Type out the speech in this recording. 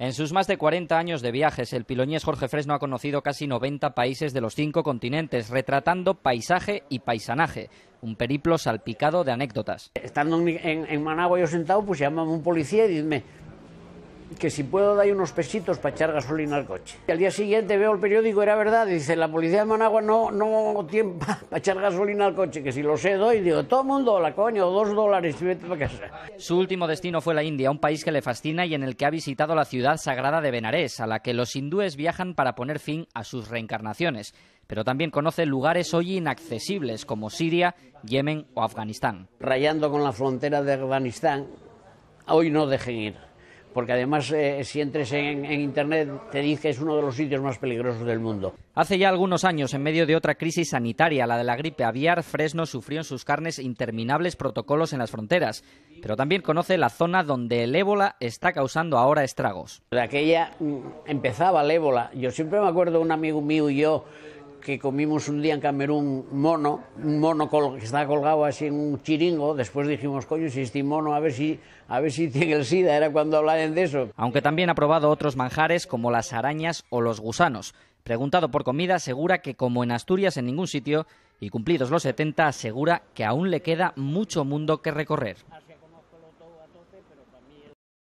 En sus más de 40 años de viajes, el piloñés Jorge Fresno ha conocido casi 90 países de los cinco continentes, retratando paisaje y paisanaje. Un periplo salpicado de anécdotas. Estando en, en, en Managua yo sentado, pues llamaba un policía y dime, que si puedo dar unos pesitos para echar gasolina al coche. Y al día siguiente veo el periódico, era verdad, dice, la policía de Managua no, no tiene para echar gasolina al coche, que si lo sé doy, digo, todo mundo, la coño, dos dólares y vete para casa. Su último destino fue la India, un país que le fascina y en el que ha visitado la ciudad sagrada de Benares, a la que los hindúes viajan para poner fin a sus reencarnaciones. Pero también conoce lugares hoy inaccesibles como Siria, Yemen o Afganistán. Rayando con la frontera de Afganistán, hoy no dejen ir porque además eh, si entres en, en, Internet te dice que es uno de los sitios más peligrosos del mundo. Hace ya algunos años, en medio de otra crisis sanitaria, la de la gripe aviar, Fresno sufrió en sus carnes interminables protocolos en las fronteras, pero también conoce la zona donde el ébola está causando ahora estragos. De aquella mm, empezaba el ébola. Yo siempre me acuerdo un amigo mío y yo que comimos un día en Camerún mono, un mono que está colgado así en un chiringo, después dijimos, coño, si este mono, a ver si, a ver si tiene el SIDA, era cuando hablaban de eso. Aunque también ha probado otros manjares como las arañas o los gusanos. Preguntado por comida, asegura que como en Asturias en ningún sitio, y cumplidos los 70, asegura que aún le queda mucho mundo que recorrer.